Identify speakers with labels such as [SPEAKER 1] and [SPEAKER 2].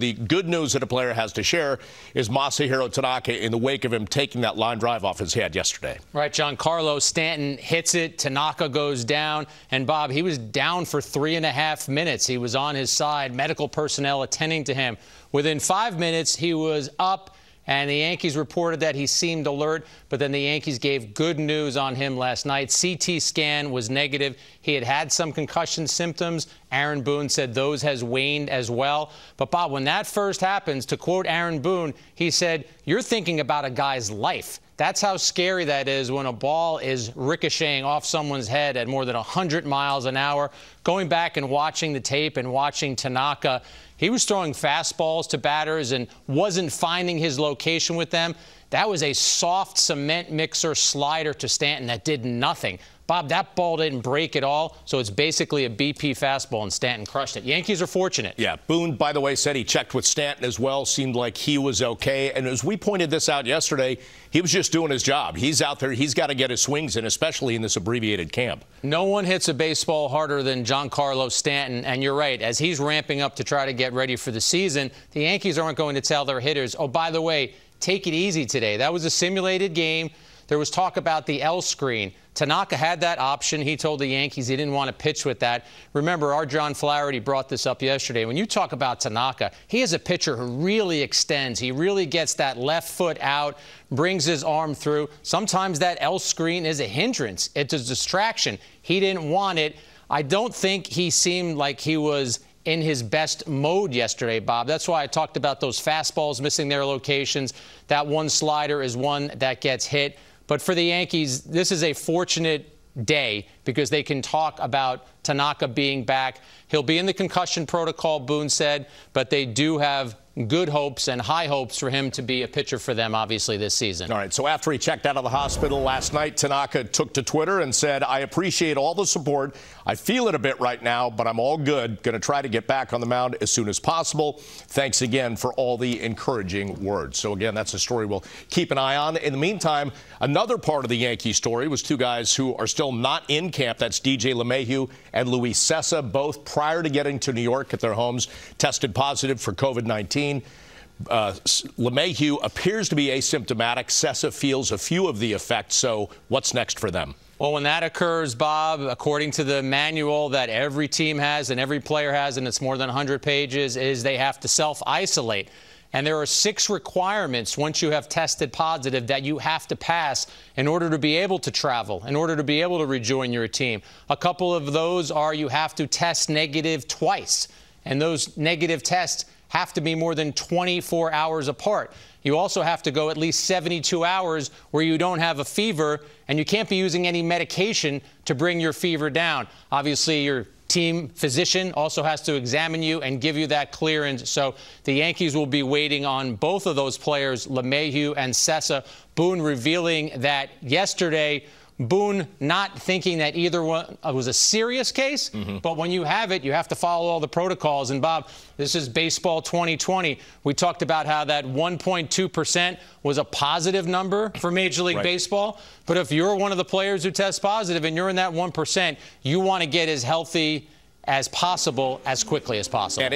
[SPEAKER 1] the good news that a player has to share is Masahiro Tanaka in the wake of him taking that line drive off his head yesterday.
[SPEAKER 2] Right, John Carlos Stanton hits it. Tanaka goes down. And Bob, he was down for three and a half minutes. He was on his side, medical personnel attending to him. Within five minutes, he was up and the Yankees reported that he seemed alert, but then the Yankees gave good news on him last night. CT scan was negative. He had had some concussion symptoms. Aaron Boone said those has waned as well. But Bob, when that first happens, to quote Aaron Boone, he said, "You're thinking about a guy's life." That's how scary that is when a ball is ricocheting off someone's head at more than 100 miles an hour. Going back and watching the tape and watching Tanaka, he was throwing fastballs to batters and wasn't finding his location with them. That was a soft cement mixer slider to Stanton that did nothing. Bob, that ball didn't break at all,
[SPEAKER 1] so it's basically a BP fastball, and Stanton crushed it. Yankees are fortunate. Yeah, Boone, by the way, said he checked with Stanton as well, seemed like he was okay. And as we pointed this out yesterday, he was just doing his job. He's out there, he's got to get his swings in, especially in this abbreviated camp. No one hits a baseball
[SPEAKER 2] harder than John Carlos Stanton, and you're right, as he's ramping up to try to get ready for the season, the Yankees aren't going to tell their hitters, oh, by the way, take it easy today. That was a simulated game. There was talk about the L screen. Tanaka had that option. He told the Yankees he didn't want to pitch with that. Remember, our John Flaherty brought this up yesterday. When you talk about Tanaka, he is a pitcher who really extends. He really gets that left foot out, brings his arm through. Sometimes that L screen is a hindrance, it's a distraction. He didn't want it. I don't think he seemed like he was in his best mode yesterday, Bob. That's why I talked about those fastballs missing their locations. That one slider is one that gets hit. But for the Yankees, this is a fortunate day because they can talk about Tanaka being back. He'll be in the concussion protocol, Boone said, but they do have good hopes and high hopes for him to be a pitcher for them, obviously, this season. All right. So after he
[SPEAKER 1] checked out of the hospital last night, Tanaka took to Twitter and said, I appreciate all the support. I feel it a bit right now, but I'm all good. Going to try to get back on the mound as soon as possible. Thanks again for all the encouraging words. So, again, that's a story we'll keep an eye on. In the meantime, another part of the Yankee story was two guys who are still not in camp. That's DJ LeMahieu and Luis Sessa, both prior to getting to New York at their homes, tested positive for COVID 19 vaccine. Uh, appears to be asymptomatic. Sessa feels a few of the effects. So what's next for them? Well, when that occurs, Bob, according to the
[SPEAKER 2] manual that every team has and every player has, and it's more than 100 pages, is they have to self-isolate. And there are six requirements once you have tested positive that you have to pass in order to be able to travel, in order to be able to rejoin your team. A couple of those are you have to test negative twice. And those negative tests have to be more than 24 hours apart. You also have to go at least 72 hours where you don't have a fever and you can't be using any medication to bring your fever down. Obviously, your team physician also has to examine you and give you that clearance. So the Yankees will be waiting on both of those players, LeMahieu and Sessa. Boone revealing that yesterday Boone not thinking that either one uh, was a serious case, mm-hmm. but when you have it, you have to follow all the protocols. And Bob, this is baseball 2020. We talked about how that 1.2% was a positive number for Major League right. Baseball. But if you're one of the players who tests positive and you're in that 1%, you want to get as healthy as possible as quickly as possible.